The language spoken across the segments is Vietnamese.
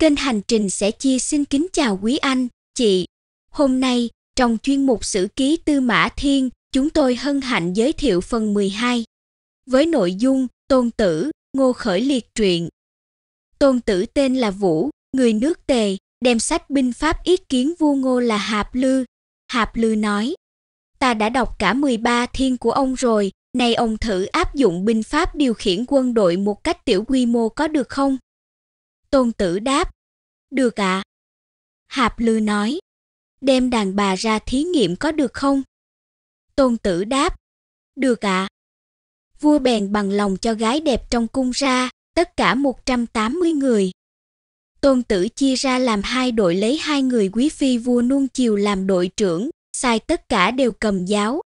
Kênh Hành Trình sẽ chia xin kính chào quý anh, chị. Hôm nay, trong chuyên mục Sử ký Tư Mã Thiên, chúng tôi hân hạnh giới thiệu phần 12 với nội dung Tôn Tử, Ngô Khởi Liệt truyện. Tôn Tử tên là Vũ, người nước Tề, đem sách binh pháp ý kiến vua Ngô là Hạp Lư. Hạp Lư nói: "Ta đã đọc cả 13 thiên của ông rồi, nay ông thử áp dụng binh pháp điều khiển quân đội một cách tiểu quy mô có được không?" Tôn Tử đáp: được ạ. À. Hạp Lư nói, đem đàn bà ra thí nghiệm có được không? Tôn tử đáp, được ạ. À. Vua bèn bằng lòng cho gái đẹp trong cung ra, tất cả 180 người. Tôn tử chia ra làm hai đội lấy hai người quý phi vua nuông chiều làm đội trưởng, sai tất cả đều cầm giáo.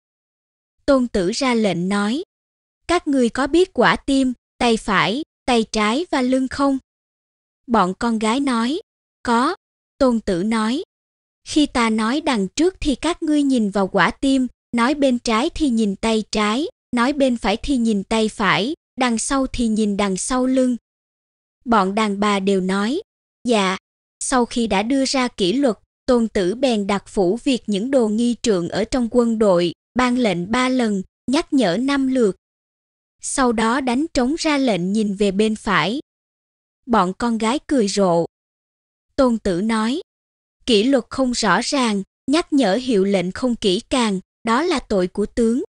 Tôn tử ra lệnh nói, các người có biết quả tim, tay phải, tay trái và lưng không? Bọn con gái nói, có, Tôn Tử nói. Khi ta nói đằng trước thì các ngươi nhìn vào quả tim, nói bên trái thì nhìn tay trái, nói bên phải thì nhìn tay phải, đằng sau thì nhìn đằng sau lưng. Bọn đàn bà đều nói, dạ. Sau khi đã đưa ra kỷ luật, Tôn Tử bèn đặt phủ việc những đồ nghi trượng ở trong quân đội, ban lệnh ba lần, nhắc nhở năm lượt. Sau đó đánh trống ra lệnh nhìn về bên phải. Bọn con gái cười rộ, Tôn Tử nói, kỷ luật không rõ ràng, nhắc nhở hiệu lệnh không kỹ càng, đó là tội của tướng.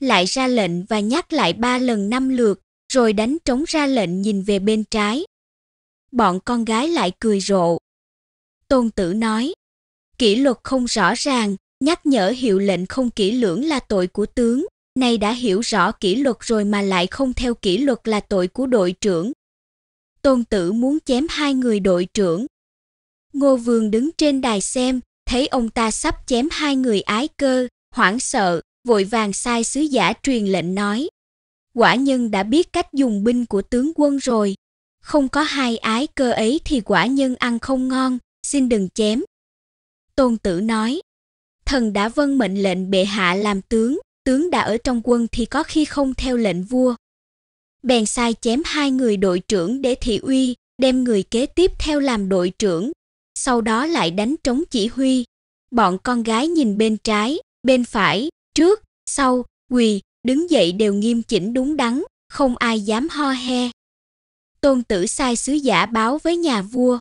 Lại ra lệnh và nhắc lại ba lần năm lượt, rồi đánh trống ra lệnh nhìn về bên trái. Bọn con gái lại cười rộ. Tôn Tử nói, kỷ luật không rõ ràng, nhắc nhở hiệu lệnh không kỹ lưỡng là tội của tướng, nay đã hiểu rõ kỷ luật rồi mà lại không theo kỷ luật là tội của đội trưởng. Tôn Tử muốn chém hai người đội trưởng, Ngô Vương đứng trên đài xem, thấy ông ta sắp chém hai người ái cơ, hoảng sợ, vội vàng sai sứ giả truyền lệnh nói. Quả nhân đã biết cách dùng binh của tướng quân rồi. Không có hai ái cơ ấy thì quả nhân ăn không ngon, xin đừng chém. Tôn tử nói, thần đã vâng mệnh lệnh bệ hạ làm tướng, tướng đã ở trong quân thì có khi không theo lệnh vua. Bèn sai chém hai người đội trưởng để thị uy, đem người kế tiếp theo làm đội trưởng, sau đó lại đánh trống chỉ huy. Bọn con gái nhìn bên trái, bên phải, trước, sau, quỳ, đứng dậy đều nghiêm chỉnh đúng đắn, không ai dám ho he. Tôn tử sai sứ giả báo với nhà vua.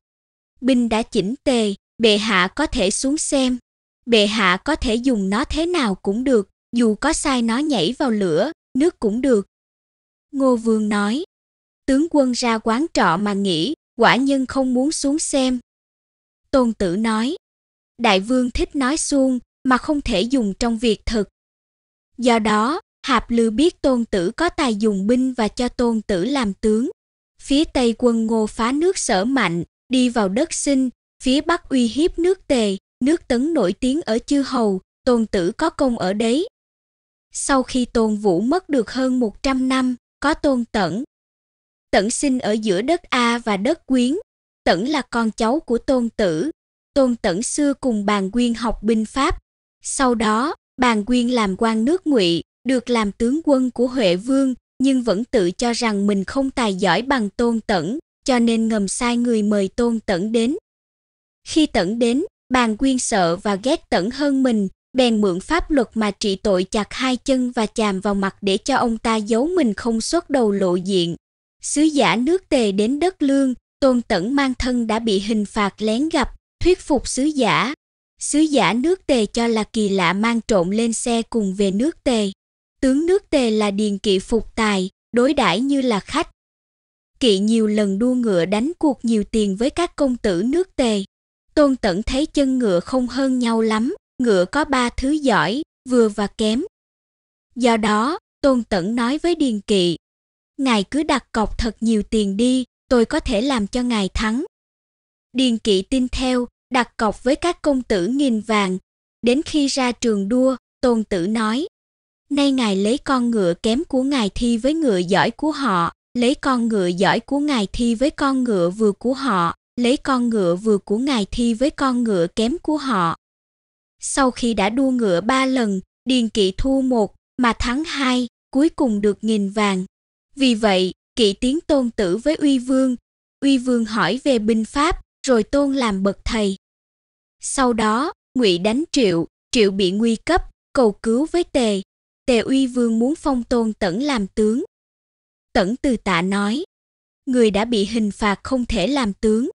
Binh đã chỉnh tề, bệ hạ có thể xuống xem. Bệ hạ có thể dùng nó thế nào cũng được, dù có sai nó nhảy vào lửa, nước cũng được. Ngô Vương nói, tướng quân ra quán trọ mà nghĩ, quả nhân không muốn xuống xem, Tôn Tử nói, Đại vương thích nói suông mà không thể dùng trong việc thực. Do đó, Hạp Lư biết Tôn Tử có tài dùng binh và cho Tôn Tử làm tướng. Phía Tây quân Ngô phá nước Sở mạnh, đi vào đất Sinh, phía Bắc uy hiếp nước Tề, nước Tấn nổi tiếng ở Chư Hầu, Tôn Tử có công ở đấy. Sau khi Tôn Vũ mất được hơn 100 năm, có Tôn Tẩn. Tẩn sinh ở giữa đất A và đất Quyến, Tẩn là con cháu của Tôn Tử. Tôn Tẩn xưa cùng Bàn Quyên học binh pháp. Sau đó, Bàn Quyên làm quan nước Ngụy, được làm tướng quân của Huệ Vương, nhưng vẫn tự cho rằng mình không tài giỏi bằng Tôn Tẩn, cho nên ngầm sai người mời Tôn Tẩn đến. Khi Tẩn đến, Bàn Quyên sợ và ghét Tẩn hơn mình, bèn mượn pháp luật mà trị tội chặt hai chân và chàm vào mặt để cho ông ta giấu mình không xuất đầu lộ diện. Sứ giả nước Tề đến đất Lương, Tôn Tẩn mang thân đã bị hình phạt lén gặp, thuyết phục sứ giả. Sứ giả nước tề cho là kỳ lạ mang trộn lên xe cùng về nước tề. Tướng nước tề là điền kỵ phục tài, đối đãi như là khách. Kỵ nhiều lần đua ngựa đánh cuộc nhiều tiền với các công tử nước tề. Tôn Tẩn thấy chân ngựa không hơn nhau lắm, ngựa có ba thứ giỏi, vừa và kém. Do đó, Tôn Tẩn nói với Điền Kỵ, Ngài cứ đặt cọc thật nhiều tiền đi, tôi có thể làm cho ngài thắng. Điền kỵ tin theo, đặt cọc với các công tử nghìn vàng. Đến khi ra trường đua, tôn tử nói, nay ngài lấy con ngựa kém của ngài thi với ngựa giỏi của họ, lấy con ngựa giỏi của ngài thi với con ngựa vừa của họ, lấy con ngựa vừa của ngài thi với con ngựa kém của họ. Sau khi đã đua ngựa ba lần, Điền Kỵ thua một mà thắng hai, cuối cùng được nghìn vàng. Vì vậy, kỵ tiến tôn tử với uy vương uy vương hỏi về binh pháp rồi tôn làm bậc thầy sau đó ngụy đánh triệu triệu bị nguy cấp cầu cứu với tề tề uy vương muốn phong tôn tẩn làm tướng tẩn từ tạ nói người đã bị hình phạt không thể làm tướng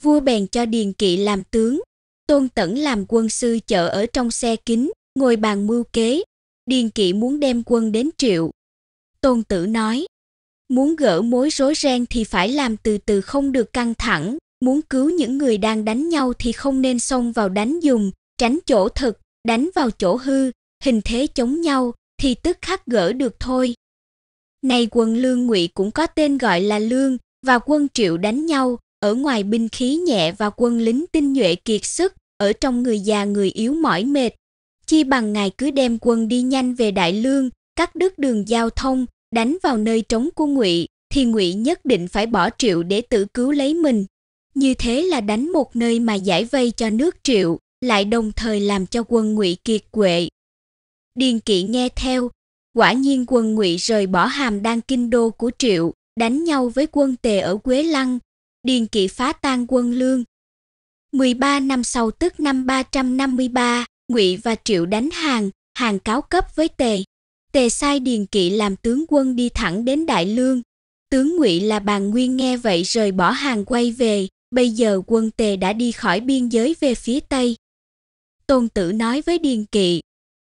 vua bèn cho điền kỵ làm tướng tôn tẩn làm quân sư chợ ở trong xe kín, ngồi bàn mưu kế điền kỵ muốn đem quân đến triệu tôn tử nói Muốn gỡ mối rối ren thì phải làm từ từ không được căng thẳng, muốn cứu những người đang đánh nhau thì không nên xông vào đánh dùng, tránh chỗ thực, đánh vào chỗ hư, hình thế chống nhau thì tức khắc gỡ được thôi. Này quân Lương Ngụy cũng có tên gọi là Lương và quân Triệu đánh nhau, ở ngoài binh khí nhẹ và quân lính tinh nhuệ kiệt sức, ở trong người già người yếu mỏi mệt. Chi bằng ngài cứ đem quân đi nhanh về Đại Lương, cắt đứt đường giao thông, đánh vào nơi trống của ngụy thì ngụy nhất định phải bỏ triệu để tự cứu lấy mình như thế là đánh một nơi mà giải vây cho nước triệu lại đồng thời làm cho quân ngụy kiệt quệ điền kỵ nghe theo quả nhiên quân ngụy rời bỏ hàm đan kinh đô của triệu đánh nhau với quân tề ở quế lăng điền kỵ phá tan quân lương 13 năm sau tức năm 353, Ngụy và Triệu đánh hàng, hàng cáo cấp với Tề, Tề sai Điền Kỵ làm tướng quân đi thẳng đến Đại Lương. Tướng Ngụy là Bàn Nguyên nghe vậy rời bỏ hàng quay về, bây giờ quân Tề đã đi khỏi biên giới về phía Tây. Tôn Tử nói với Điền Kỵ,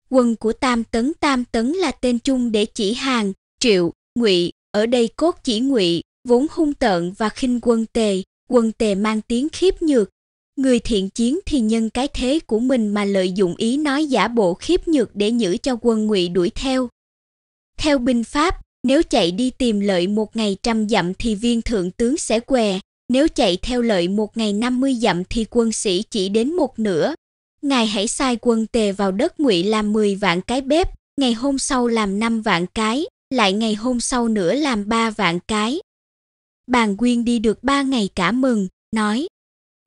quân của Tam Tấn Tam Tấn là tên chung để chỉ hàng, triệu, ngụy, ở đây cốt chỉ ngụy, vốn hung tợn và khinh quân Tề, quân Tề mang tiếng khiếp nhược, người thiện chiến thì nhân cái thế của mình mà lợi dụng ý nói giả bộ khiếp nhược để nhử cho quân ngụy đuổi theo theo binh pháp nếu chạy đi tìm lợi một ngày trăm dặm thì viên thượng tướng sẽ què nếu chạy theo lợi một ngày năm mươi dặm thì quân sĩ chỉ đến một nửa ngài hãy sai quân tề vào đất ngụy làm mười vạn cái bếp ngày hôm sau làm năm vạn cái lại ngày hôm sau nữa làm ba vạn cái bàn nguyên đi được ba ngày cả mừng nói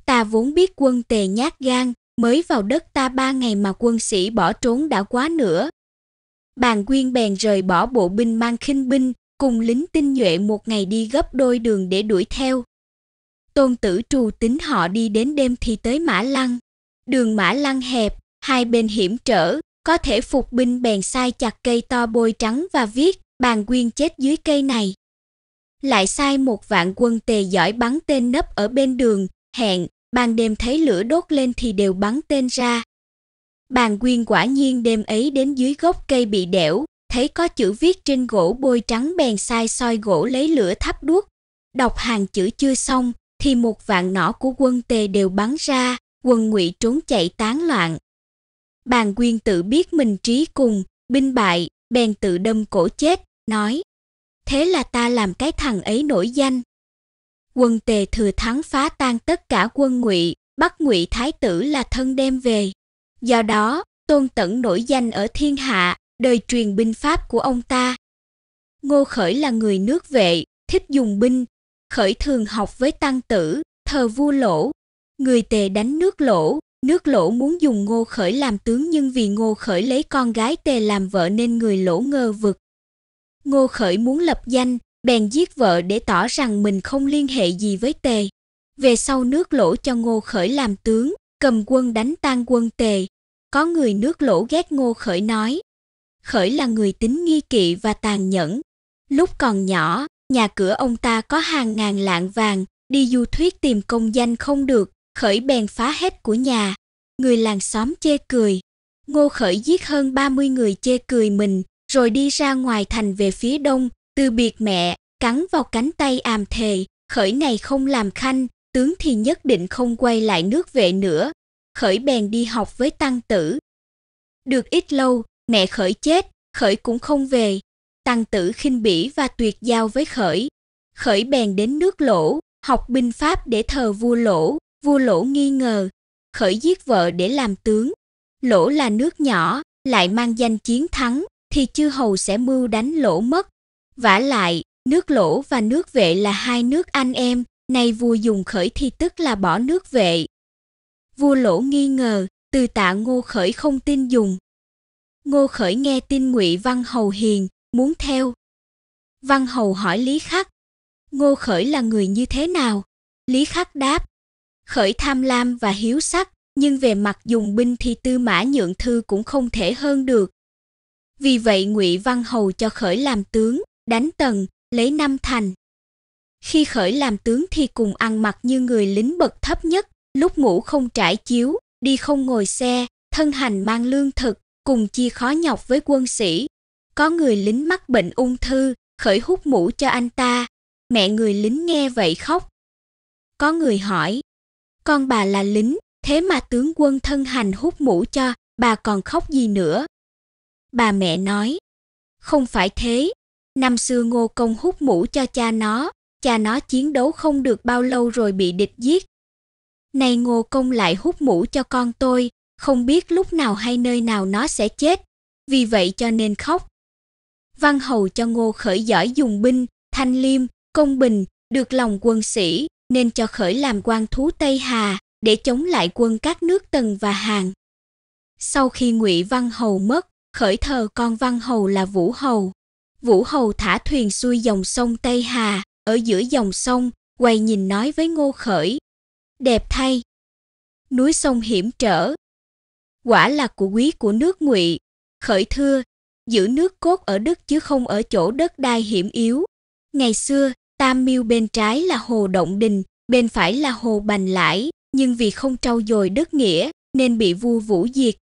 Ta vốn biết quân tề nhát gan, mới vào đất ta ba ngày mà quân sĩ bỏ trốn đã quá nữa. Bàn quyên bèn rời bỏ bộ binh mang khinh binh, cùng lính tinh nhuệ một ngày đi gấp đôi đường để đuổi theo. Tôn tử trù tính họ đi đến đêm thì tới Mã Lăng. Đường Mã Lăng hẹp, hai bên hiểm trở, có thể phục binh bèn sai chặt cây to bôi trắng và viết bàn quyên chết dưới cây này. Lại sai một vạn quân tề giỏi bắn tên nấp ở bên đường, hẹn, ban đêm thấy lửa đốt lên thì đều bắn tên ra. Bàn quyên quả nhiên đêm ấy đến dưới gốc cây bị đẻo, thấy có chữ viết trên gỗ bôi trắng bèn sai soi gỗ lấy lửa thắp đuốc. Đọc hàng chữ chưa xong, thì một vạn nỏ của quân tề đều bắn ra, quân ngụy trốn chạy tán loạn. Bàn quyên tự biết mình trí cùng, binh bại, bèn tự đâm cổ chết, nói Thế là ta làm cái thằng ấy nổi danh, quân tề thừa thắng phá tan tất cả quân ngụy bắt ngụy thái tử là thân đem về do đó tôn tẩn nổi danh ở thiên hạ đời truyền binh pháp của ông ta ngô khởi là người nước vệ thích dùng binh khởi thường học với tăng tử thờ vua lỗ người tề đánh nước lỗ nước lỗ muốn dùng ngô khởi làm tướng nhưng vì ngô khởi lấy con gái tề làm vợ nên người lỗ ngơ vực ngô khởi muốn lập danh bèn giết vợ để tỏ rằng mình không liên hệ gì với tề. Về sau nước lỗ cho Ngô Khởi làm tướng, cầm quân đánh tan quân tề. Có người nước lỗ ghét Ngô Khởi nói, Khởi là người tính nghi kỵ và tàn nhẫn. Lúc còn nhỏ, nhà cửa ông ta có hàng ngàn lạng vàng, đi du thuyết tìm công danh không được, Khởi bèn phá hết của nhà. Người làng xóm chê cười. Ngô Khởi giết hơn 30 người chê cười mình, rồi đi ra ngoài thành về phía đông, từ biệt mẹ, cắn vào cánh tay àm thề, khởi này không làm khanh, tướng thì nhất định không quay lại nước vệ nữa. Khởi bèn đi học với tăng tử. Được ít lâu, mẹ khởi chết, khởi cũng không về. Tăng tử khinh bỉ và tuyệt giao với khởi. Khởi bèn đến nước lỗ, học binh pháp để thờ vua lỗ, vua lỗ nghi ngờ. Khởi giết vợ để làm tướng. Lỗ là nước nhỏ, lại mang danh chiến thắng, thì chư hầu sẽ mưu đánh lỗ mất. Vả lại, nước lỗ và nước vệ là hai nước anh em, nay vua dùng khởi thì tức là bỏ nước vệ. Vua lỗ nghi ngờ, từ tạ ngô khởi không tin dùng. Ngô khởi nghe tin ngụy Văn Hầu hiền, muốn theo. Văn Hầu hỏi Lý Khắc, Ngô khởi là người như thế nào? Lý Khắc đáp, khởi tham lam và hiếu sắc, nhưng về mặt dùng binh thì tư mã nhượng thư cũng không thể hơn được. Vì vậy Ngụy Văn Hầu cho khởi làm tướng, đánh tần, lấy năm thành. Khi khởi làm tướng thì cùng ăn mặc như người lính bậc thấp nhất, lúc ngủ không trải chiếu, đi không ngồi xe, thân hành mang lương thực, cùng chia khó nhọc với quân sĩ. Có người lính mắc bệnh ung thư, khởi hút mũ cho anh ta. Mẹ người lính nghe vậy khóc. Có người hỏi, con bà là lính, thế mà tướng quân thân hành hút mũ cho, bà còn khóc gì nữa? Bà mẹ nói, không phải thế, Năm xưa Ngô Công hút mũ cho cha nó, cha nó chiến đấu không được bao lâu rồi bị địch giết. Nay Ngô Công lại hút mũ cho con tôi, không biết lúc nào hay nơi nào nó sẽ chết, vì vậy cho nên khóc. Văn hầu cho Ngô khởi giỏi dùng binh, thanh liêm, công bình, được lòng quân sĩ, nên cho khởi làm quan thú Tây Hà để chống lại quân các nước Tần và Hàn. Sau khi Ngụy Văn Hầu mất, khởi thờ con Văn Hầu là Vũ Hầu. Vũ Hầu thả thuyền xuôi dòng sông Tây Hà, ở giữa dòng sông, quay nhìn nói với Ngô Khởi. Đẹp thay! Núi sông hiểm trở. Quả là của quý của nước ngụy. Khởi thưa, giữ nước cốt ở đất chứ không ở chỗ đất đai hiểm yếu. Ngày xưa, Tam Miêu bên trái là hồ Động Đình, bên phải là hồ Bành Lãi, nhưng vì không trau dồi đất nghĩa nên bị vua Vũ diệt.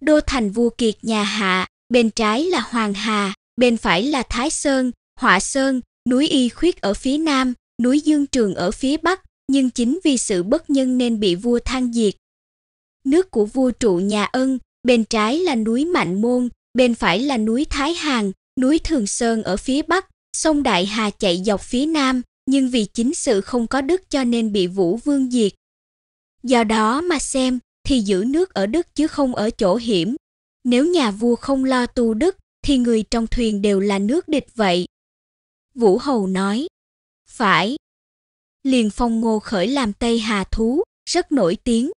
Đô thành vua Kiệt nhà Hạ, bên trái là Hoàng Hà, bên phải là Thái Sơn, Họa Sơn, núi Y Khuyết ở phía nam, núi Dương Trường ở phía bắc, nhưng chính vì sự bất nhân nên bị vua than diệt. Nước của vua trụ nhà Ân, bên trái là núi Mạnh Môn, bên phải là núi Thái Hàng, núi Thường Sơn ở phía bắc, sông Đại Hà chạy dọc phía nam, nhưng vì chính sự không có đức cho nên bị Vũ Vương diệt. Do đó mà xem, thì giữ nước ở đức chứ không ở chỗ hiểm. Nếu nhà vua không lo tu đức, thì người trong thuyền đều là nước địch vậy. Vũ Hầu nói, phải. Liền phong ngô khởi làm Tây Hà Thú, rất nổi tiếng.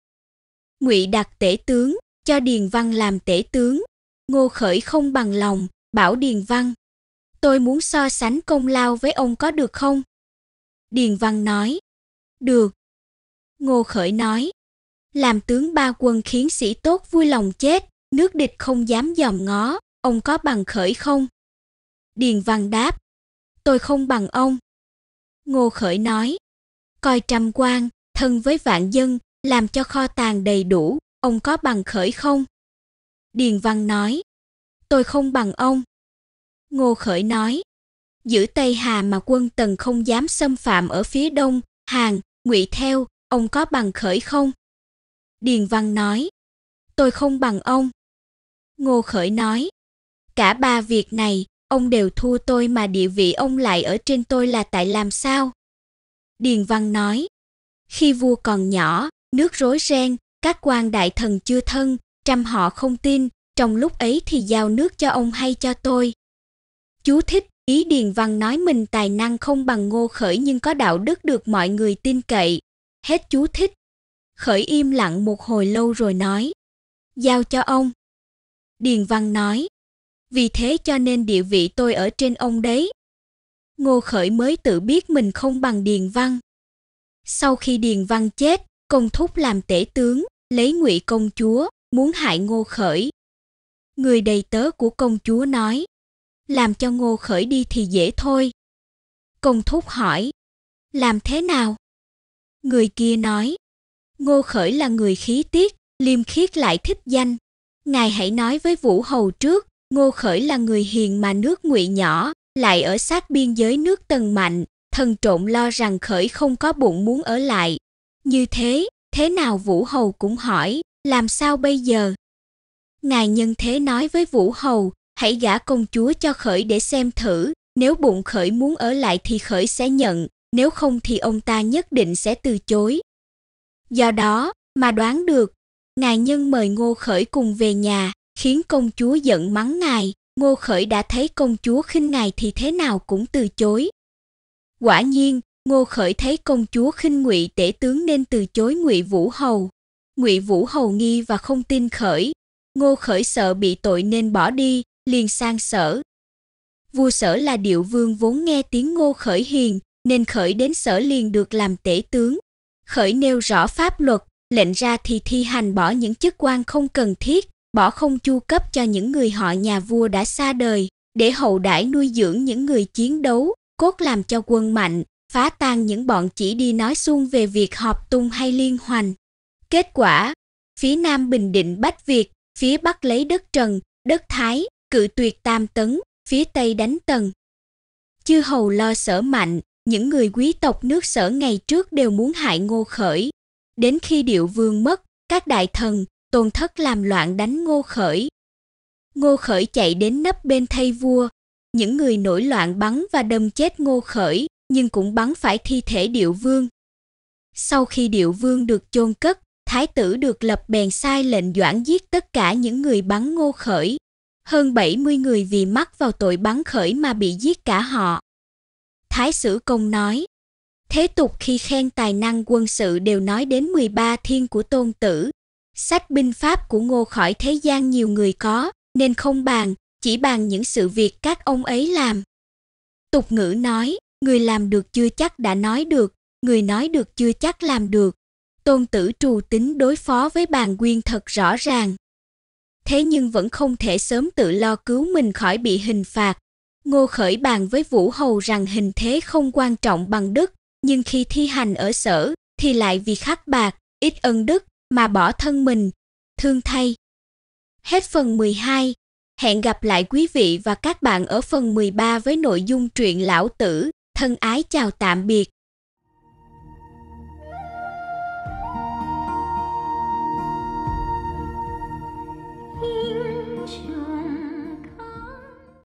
Ngụy đặt tể tướng, cho Điền Văn làm tể tướng. Ngô khởi không bằng lòng, bảo Điền Văn. Tôi muốn so sánh công lao với ông có được không? Điền Văn nói, được. Ngô khởi nói, làm tướng ba quân khiến sĩ tốt vui lòng chết, nước địch không dám dòm ngó. Ông có bằng khởi không? Điền Văn đáp, tôi không bằng ông. Ngô Khởi nói, coi trăm quan, thân với vạn dân, làm cho kho tàng đầy đủ, ông có bằng khởi không? Điền Văn nói, tôi không bằng ông. Ngô Khởi nói, giữ Tây Hà mà quân Tần không dám xâm phạm ở phía đông, Hàn, Ngụy theo, ông có bằng khởi không? Điền Văn nói, tôi không bằng ông. Ngô Khởi nói, Cả ba việc này, ông đều thua tôi mà địa vị ông lại ở trên tôi là tại làm sao? Điền Văn nói, khi vua còn nhỏ, nước rối ren, các quan đại thần chưa thân, trăm họ không tin, trong lúc ấy thì giao nước cho ông hay cho tôi. Chú thích, ý Điền Văn nói mình tài năng không bằng ngô khởi nhưng có đạo đức được mọi người tin cậy. Hết chú thích. Khởi im lặng một hồi lâu rồi nói, giao cho ông. Điền Văn nói, vì thế cho nên địa vị tôi ở trên ông đấy. Ngô Khởi mới tự biết mình không bằng Điền Văn. Sau khi Điền Văn chết, công thúc làm tể tướng, lấy ngụy công chúa, muốn hại Ngô Khởi. Người đầy tớ của công chúa nói, làm cho Ngô Khởi đi thì dễ thôi. Công thúc hỏi, làm thế nào? Người kia nói, Ngô Khởi là người khí tiết, liêm khiết lại thích danh. Ngài hãy nói với Vũ Hầu trước, Ngô Khởi là người hiền mà nước ngụy nhỏ, lại ở sát biên giới nước Tần Mạnh, thần trộn lo rằng Khởi không có bụng muốn ở lại. Như thế, thế nào Vũ Hầu cũng hỏi, làm sao bây giờ? Ngài nhân thế nói với Vũ Hầu, hãy gả công chúa cho Khởi để xem thử, nếu bụng Khởi muốn ở lại thì Khởi sẽ nhận, nếu không thì ông ta nhất định sẽ từ chối. Do đó, mà đoán được, ngài nhân mời Ngô Khởi cùng về nhà, khiến công chúa giận mắng ngài, Ngô Khởi đã thấy công chúa khinh ngài thì thế nào cũng từ chối. Quả nhiên, Ngô Khởi thấy công chúa khinh Ngụy Tể tướng nên từ chối Ngụy Vũ Hầu. Ngụy Vũ Hầu nghi và không tin Khởi. Ngô Khởi sợ bị tội nên bỏ đi, liền sang Sở. Vua Sở là điệu vương vốn nghe tiếng Ngô Khởi hiền, nên Khởi đến Sở liền được làm tể tướng. Khởi nêu rõ pháp luật, lệnh ra thì thi hành bỏ những chức quan không cần thiết, bỏ không chu cấp cho những người họ nhà vua đã xa đời, để hậu đãi nuôi dưỡng những người chiến đấu, cốt làm cho quân mạnh, phá tan những bọn chỉ đi nói suông về việc họp tung hay liên hoành. Kết quả, phía Nam Bình Định Bách Việt, phía Bắc lấy đất Trần, đất Thái, cự tuyệt tam tấn, phía Tây đánh tần. Chư hầu lo sở mạnh, những người quý tộc nước sở ngày trước đều muốn hại ngô khởi. Đến khi điệu vương mất, các đại thần, tôn thất làm loạn đánh ngô khởi ngô khởi chạy đến nấp bên thay vua những người nổi loạn bắn và đâm chết ngô khởi nhưng cũng bắn phải thi thể điệu vương sau khi điệu vương được chôn cất thái tử được lập bèn sai lệnh doãn giết tất cả những người bắn ngô khởi hơn 70 người vì mắc vào tội bắn khởi mà bị giết cả họ. Thái sử công nói, thế tục khi khen tài năng quân sự đều nói đến 13 thiên của tôn tử, sách binh pháp của Ngô khỏi thế gian nhiều người có, nên không bàn, chỉ bàn những sự việc các ông ấy làm. Tục ngữ nói, người làm được chưa chắc đã nói được, người nói được chưa chắc làm được. Tôn tử trù tính đối phó với bàn quyên thật rõ ràng. Thế nhưng vẫn không thể sớm tự lo cứu mình khỏi bị hình phạt. Ngô khởi bàn với Vũ Hầu rằng hình thế không quan trọng bằng đức, nhưng khi thi hành ở sở thì lại vì khắc bạc, ít ân đức, mà bỏ thân mình, thương thay. Hết phần 12, hẹn gặp lại quý vị và các bạn ở phần 13 với nội dung truyện lão tử, thân ái chào tạm biệt.